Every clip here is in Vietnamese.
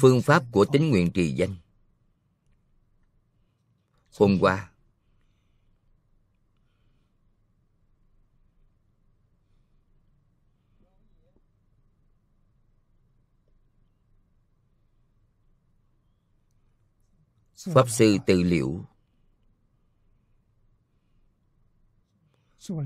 phương pháp của tín nguyện trì danh hôm qua pháp sư tư liệu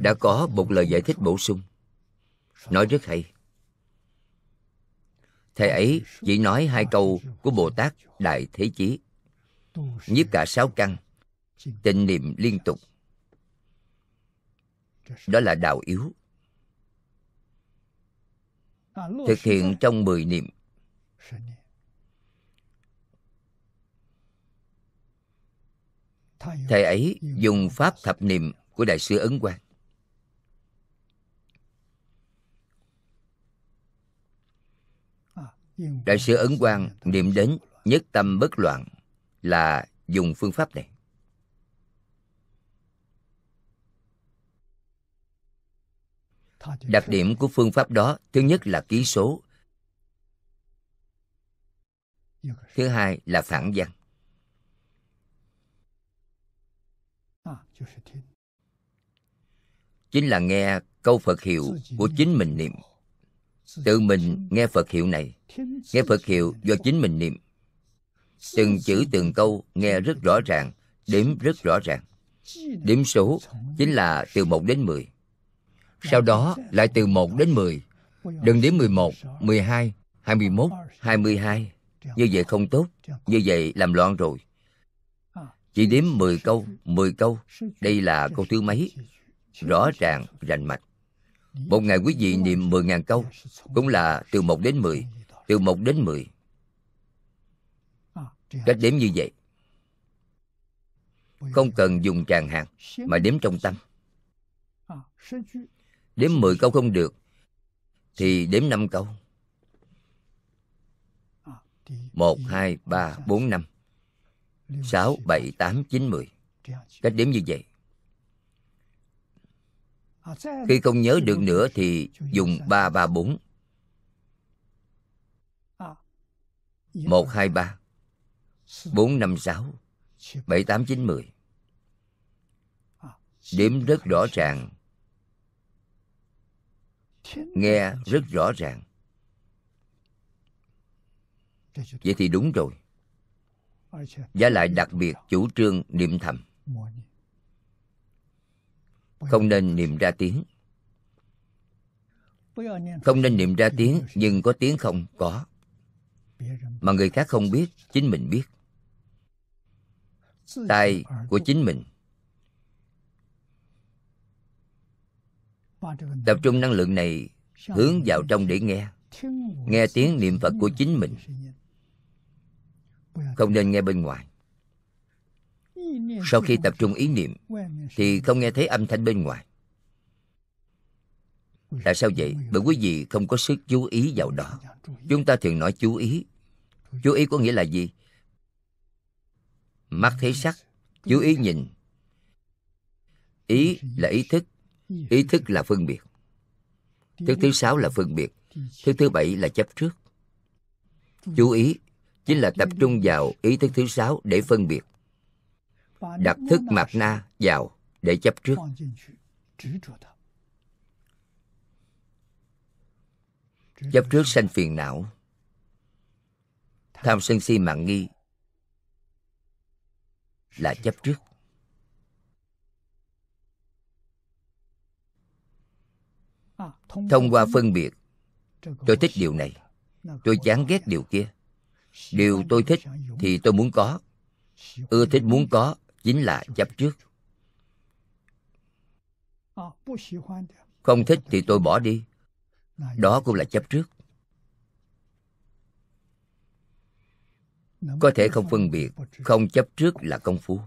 đã có một lời giải thích bổ sung nói rất hay thầy ấy chỉ nói hai câu của bồ tát đại thế chí nhiếp cả sáu căn tịnh niệm liên tục đó là đạo yếu thực hiện trong mười niệm thầy ấy dùng pháp thập niệm của đại sư ấn quang đại sư ấn quang niệm đến nhất tâm bất loạn là dùng phương pháp này đặc điểm của phương pháp đó thứ nhất là ký số thứ hai là phản văn chính là nghe câu phật hiệu của chính mình niệm tự mình nghe phật hiệu này nghe phật hiệu do chính mình niệm từng chữ từng câu nghe rất rõ ràng đếm rất rõ ràng điểm số chính là từ 1 đến 10 sau đó lại từ 1 đến 10 đừng đến 11, 12, 21, 22 như vậy không tốt như vậy làm loạn rồi chỉ đếm 10 câu, 10 câu Đây là câu thứ mấy Rõ ràng, rành mạch một ngày quý vị niệm 10.000 câu Cũng là từ 1 đến 10 Từ 1 đến 10 Cách đếm như vậy Không cần dùng tràng hạt Mà đếm trong tâm Đếm 10 câu không được Thì đếm 5 câu 1, 2, 3, 4, 5 6, 7, 8, 9, 10 Cách đếm như vậy khi không nhớ được nữa thì dùng 334. 123 456 7890 điểm rất rõ ràng Nghe rất rõ ràng Vậy thì đúng rồi và lại đặc biệt chủ trương niệm thầm không nên niệm ra tiếng không nên niệm ra tiếng nhưng có tiếng không có mà người khác không biết chính mình biết tai của chính mình tập trung năng lượng này hướng vào trong để nghe nghe tiếng niệm phật của chính mình không nên nghe bên ngoài sau khi tập trung ý niệm thì không nghe thấy âm thanh bên ngoài tại sao vậy bởi quý vị không có sức chú ý vào đó chúng ta thường nói chú ý chú ý có nghĩa là gì mắt thấy sắc chú ý nhìn ý là ý thức ý thức là phân biệt Thứ thứ sáu là phân biệt thứ thứ bảy là chấp trước chú ý chính là tập trung vào ý thức thứ sáu để phân biệt đặt thức mạt na vào để chấp trước chấp trước sanh phiền não tham sân si mạng nghi là chấp trước thông qua phân biệt tôi thích điều này tôi chán ghét điều kia điều tôi thích thì tôi muốn có ưa thích muốn có chính là chấp trước không thích thì tôi bỏ đi đó cũng là chấp trước có thể không phân biệt không chấp trước là công phu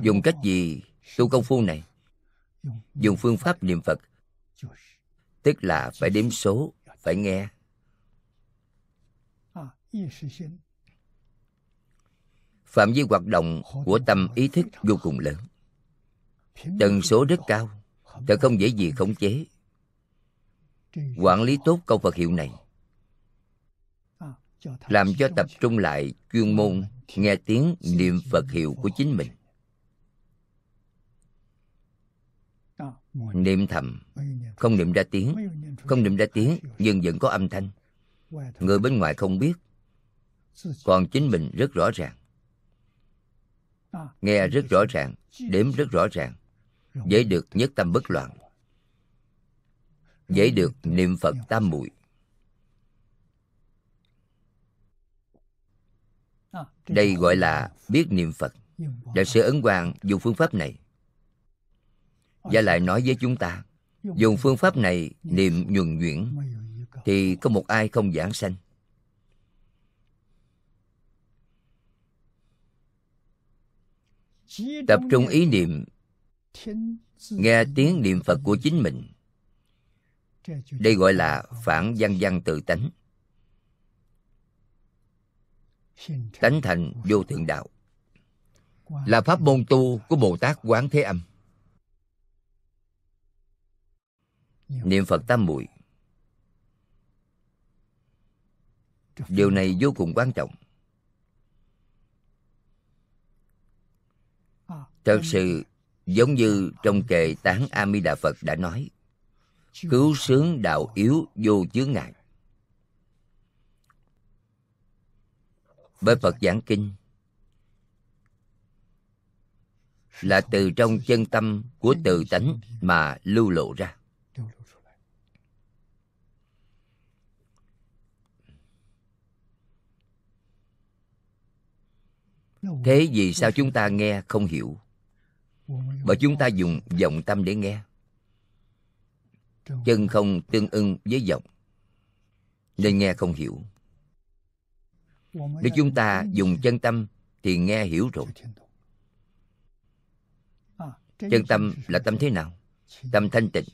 dùng cách gì tu công phu này dùng phương pháp niệm phật tức là phải đếm số phải nghe phạm vi hoạt động của tâm ý thức vô cùng lớn tần số rất cao thật không dễ gì khống chế quản lý tốt câu phật hiệu này làm cho tập trung lại chuyên môn nghe tiếng niệm phật hiệu của chính mình niệm thầm không niệm ra tiếng không niệm ra tiếng nhưng vẫn có âm thanh người bên ngoài không biết còn chính mình rất rõ ràng nghe rất rõ ràng đếm rất rõ ràng dễ được nhất tâm bất loạn dễ được niệm phật tam muội đây gọi là biết niệm phật đại sư ấn quang dùng phương pháp này và lại nói với chúng ta dùng phương pháp này niệm nhuần nhuyễn thì có một ai không giảng sanh tập trung ý niệm nghe tiếng niệm phật của chính mình đây gọi là phản văn văn tự tánh tánh thành vô thượng đạo là pháp môn tu của bồ tát quán thế âm niệm phật tam muội điều này vô cùng quan trọng Thật sự giống như trong kệ tán A Di Đà Phật đã nói, cứu sướng đạo yếu vô chướng ngại. Bởi Phật giảng kinh là từ trong chân tâm của từ tánh mà lưu lộ ra. thế vì sao chúng ta nghe không hiểu bởi chúng ta dùng vọng tâm để nghe chân không tương ưng với vọng nên nghe không hiểu nếu chúng ta dùng chân tâm thì nghe hiểu rồi chân tâm là tâm thế nào tâm thanh tịnh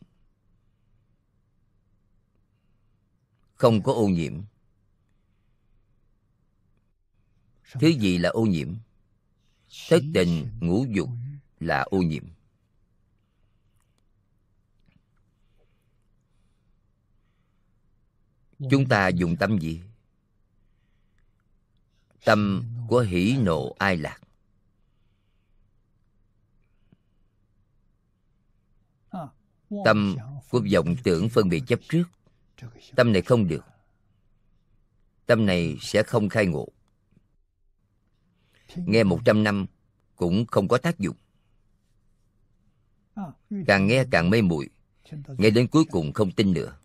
không có ô nhiễm thứ gì là ô nhiễm thất tình ngũ dục là ô nhiễm dạ, chúng ta dạ. dùng tâm gì tâm của hỷ nộ ai lạc tâm của vọng tưởng phân biệt chấp trước tâm này không được tâm này sẽ không khai ngộ nghe một trăm năm cũng không có tác dụng càng nghe càng mê muội nghe đến cuối cùng không tin nữa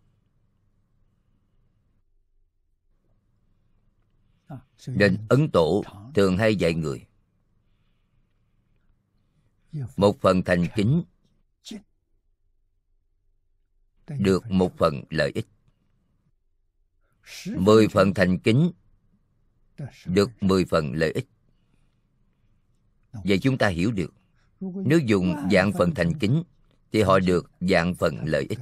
nên ấn tổ thường hay dạy người một phần thành kính được một phần lợi ích mười phần thành kính được mười phần lợi ích Vậy chúng ta hiểu được Nếu dùng dạng phần thành kính Thì họ được dạng phần lợi ích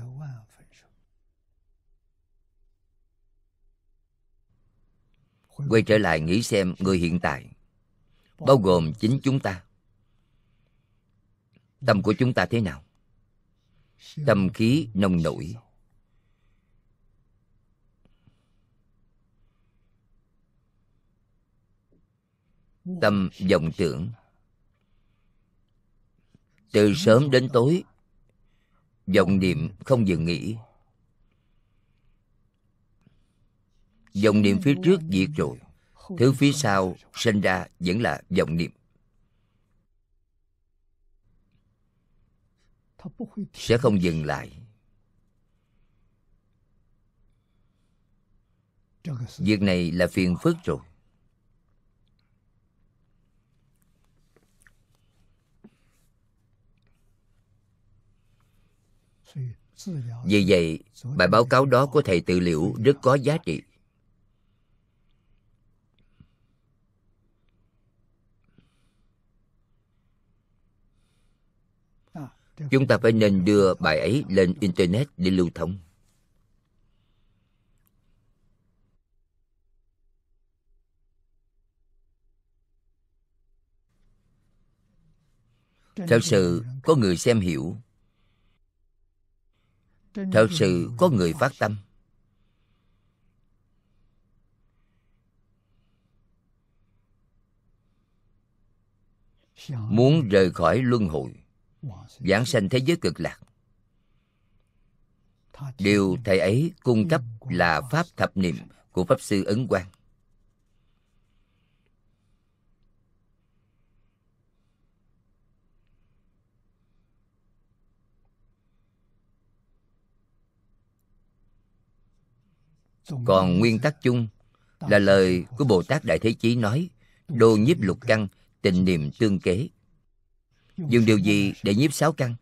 Quay trở lại nghĩ xem người hiện tại Bao gồm chính chúng ta Tâm của chúng ta thế nào? Tâm khí nông nổi tâm vọng tưởng từ sớm đến tối dòng niệm không dừng nghỉ dòng niệm phía trước diệt rồi thứ phía sau sinh ra vẫn là dòng niệm sẽ không dừng lại việc này là phiền phức rồi Vì vậy, bài báo cáo đó của thầy tự liệu rất có giá trị. Chúng ta phải nên đưa bài ấy lên Internet để lưu thông. Thật sự, có người xem hiểu thật sự có người phát tâm muốn rời khỏi luân hồi giảng sanh thế giới cực lạc điều thầy ấy cung cấp là pháp thập niệm của pháp sư ấn quang còn nguyên tắc chung là lời của bồ tát đại thế chí nói đô nhiếp lục căn tình niệm tương kế dùng điều gì để nhiếp sáu căn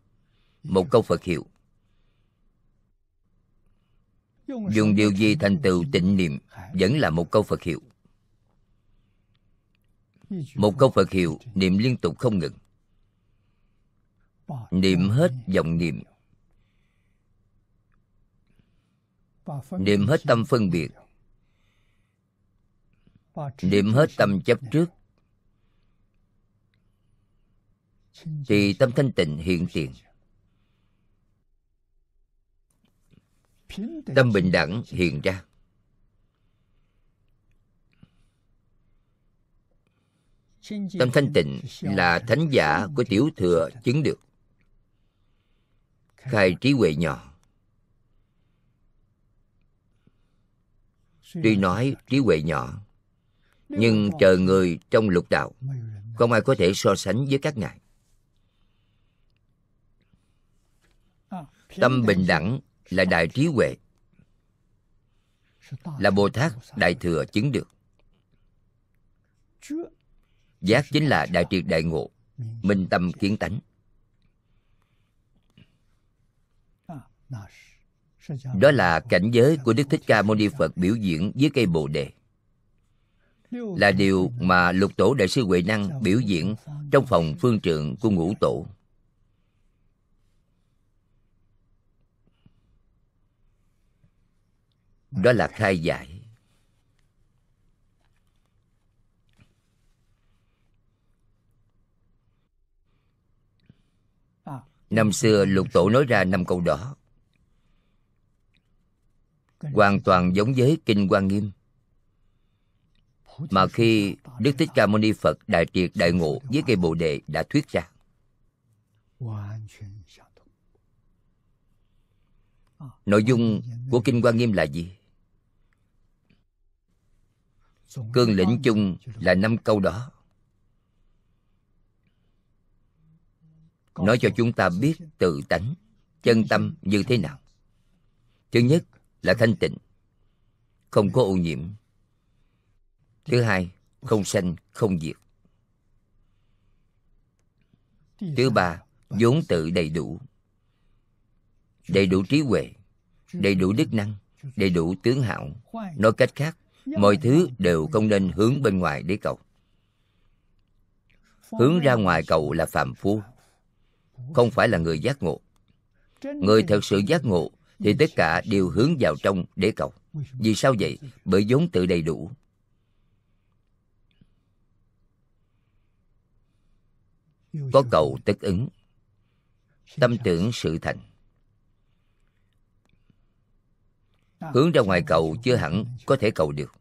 một câu phật hiệu dùng điều gì thành tựu tịnh niệm vẫn là một câu phật hiệu một câu phật hiệu niệm liên tục không ngừng niệm hết dòng niệm niệm hết tâm phân biệt niệm hết tâm chấp trước thì tâm thanh tịnh hiện tiền tâm bình đẳng hiện ra tâm thanh tịnh là thánh giả của tiểu thừa chứng được khai trí huệ nhỏ Tuy nói trí huệ nhỏ Nhưng chờ người trong lục đạo Không ai có thể so sánh với các ngài à, Tâm bình đẳng là đại trí huệ Là Bồ Tát Đại Thừa chứng được Giác chính là đại triệt đại ngộ Minh tâm kiến tánh à, đó là cảnh giới của đức thích ca mâu ni phật biểu diễn dưới cây bồ đề là điều mà lục tổ đại sư huệ năng biểu diễn trong phòng phương trượng của ngũ tổ đó là khai giải năm xưa lục tổ nói ra năm câu đó hoàn toàn giống với kinh quan nghiêm mà khi đức thích ca mâu ni phật đại triệt đại ngộ với cây bồ đề đã thuyết ra nội dung của kinh quan nghiêm là gì cương lĩnh chung là năm câu đó nói cho chúng ta biết tự tánh chân tâm như thế nào thứ nhất là thanh tịnh, không có ô nhiễm. Thứ hai, không sanh, không diệt. Thứ ba, vốn tự đầy đủ. Đầy đủ trí huệ, đầy đủ đức năng, đầy đủ tướng hảo. Nói cách khác, mọi thứ đều không nên hướng bên ngoài để cầu. Hướng ra ngoài cầu là phạm phu, không phải là người giác ngộ. Người thật sự giác ngộ thì tất cả đều hướng vào trong để cầu vì sao vậy bởi vốn tự đầy đủ có cầu tất ứng tâm tưởng sự thành hướng ra ngoài cầu chưa hẳn có thể cầu được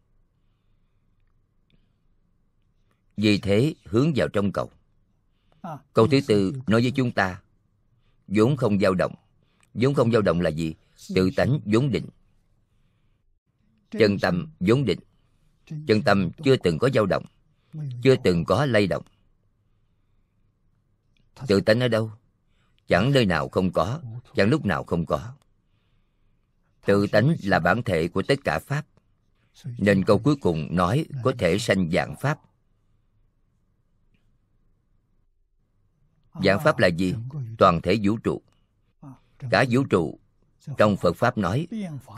vì thế hướng vào trong cầu câu thứ tư nói với chúng ta vốn không dao động vốn không dao động là gì tự tánh vốn định chân tâm vốn định chân tâm chưa từng có dao động chưa từng có lay động tự tánh ở đâu chẳng nơi nào không có chẳng lúc nào không có tự tánh là bản thể của tất cả pháp nên câu cuối cùng nói có thể sanh dạng pháp dạng pháp là gì toàn thể vũ trụ cả vũ trụ trong phật pháp nói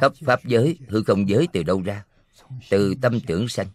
khắp pháp giới hư không giới từ đâu ra từ tâm tưởng sanh